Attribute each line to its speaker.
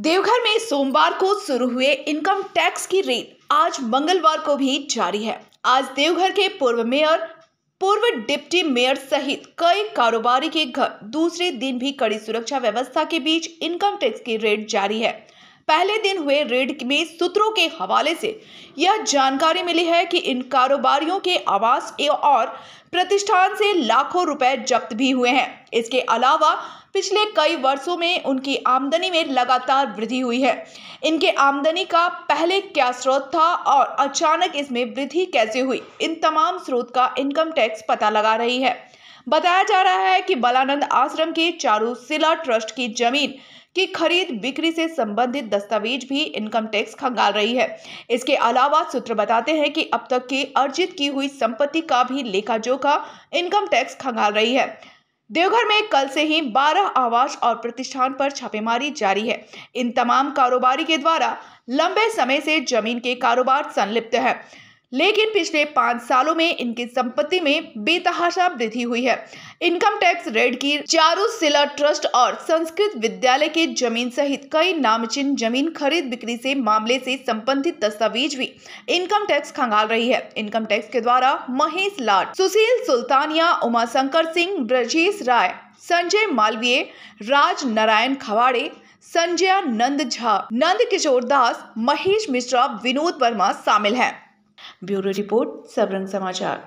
Speaker 1: देवघर में सोमवार को शुरू हुए इनकम टैक्स की रेट आज मंगलवार को भी जारी है आज देवघर के पूर्व मेयर पूर्व डिप्टी मेयर सहित कई कारोबारी के घर दूसरे दिन भी कड़ी सुरक्षा व्यवस्था के बीच इनकम टैक्स की रेट जारी है पहले दिन हुए रेड में सूत्रों के हवाले से यह जानकारी मिली है कि इन कारोबारियों के आवास और प्रतिष्ठान से लाखों रुपए जब्त भी हुए हैं इसके अलावा पिछले कई वर्षों में उनकी आमदनी में लगातार वृद्धि हुई है इनके आमदनी का पहले क्या स्रोत था और अचानक इसमें वृद्धि कैसे हुई इन तमाम स्रोत का इनकम टैक्स पता लगा रही है बताया जा रहा है कि बलानंद आश्रम की सिला ट्रस्ट की जमीन की खरीद बिक्री से संबंधित दस्तावेज भी इनकम टैक्स खंगाल रही है इसके अलावा सूत्र बताते हैं कि अब तक की अर्जित की हुई संपत्ति का भी लेखा जोखा इनकम टैक्स खंगाल रही है देवघर में कल से ही 12 आवास और प्रतिष्ठान पर छापेमारी जारी है इन तमाम कारोबारी के द्वारा लंबे समय से जमीन के कारोबार संलिप्त है लेकिन पिछले पाँच सालों में इनकी संपत्ति में बेतहाशा वृद्धि हुई है इनकम टैक्स रेड की चारूशिला ट्रस्ट और संस्कृत विद्यालय के जमीन सहित कई नामचिन जमीन खरीद बिक्री से मामले से संबंधित दस्तावेज भी इनकम टैक्स खंगाल रही है इनकम टैक्स के द्वारा महेश लाट सुशील सुल्तानिया उमाशंकर सिंह ब्रजेश राय संजय मालवीय राज नारायण खवाड़े संजय नंद झा नंद किशोर दास महेश मिश्रा विनोद वर्मा शामिल हैं ब्यूरो रिपोर्ट सबरंग समाचार